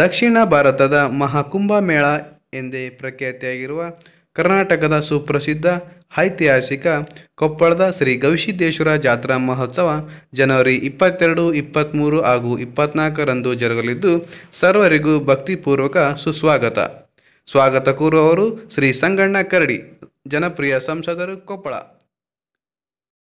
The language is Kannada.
ದಕ್ಷಿಣ ಭಾರತದ ಮಹಾಕುಂಭ ಮೇಳ ಎಂದೇ ಪ್ರಖ್ಯಾತಿಯಾಗಿರುವ ಕರ್ನಾಟಕದ ಸುಪ್ರಸಿದ್ಧ ಐತಿಹಾಸಿಕ ಕೊಪ್ಪಳದ ಶ್ರೀ ಗವಿಸಿದ್ದೇಶ್ವರ ಜಾತ್ರಾ ಮಹೋತ್ಸವ ಜನವರಿ ಇಪ್ಪತ್ತೆರಡು ಇಪ್ಪತ್ತ್ಮೂರು ಹಾಗೂ ಇಪ್ಪತ್ನಾಲ್ಕರಂದು ಜರುಗಲಿದ್ದು ಸರ್ವರಿಗೂ ಭಕ್ತಿಪೂರ್ವಕ ಸುಸ್ವಾಗತ ಸ್ವಾಗತ ಕೋರುವವರು ಶ್ರೀ ಸಂಗಣ್ಣ ಕರಡಿ ಜನಪ್ರಿಯ ಸಂಸದರು ಕೊಪ್ಪಳ